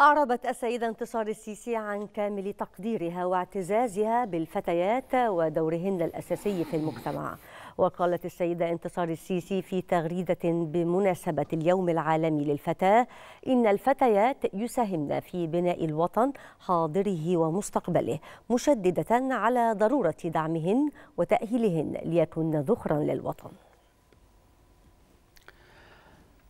أعربت السيدة انتصار السيسي عن كامل تقديرها واعتزازها بالفتيات ودورهن الأساسي في المجتمع وقالت السيدة انتصار السيسي في تغريدة بمناسبة اليوم العالمي للفتاة إن الفتيات يساهمن في بناء الوطن حاضره ومستقبله مشددة على ضرورة دعمهن وتأهيلهن ليكن ذخرا للوطن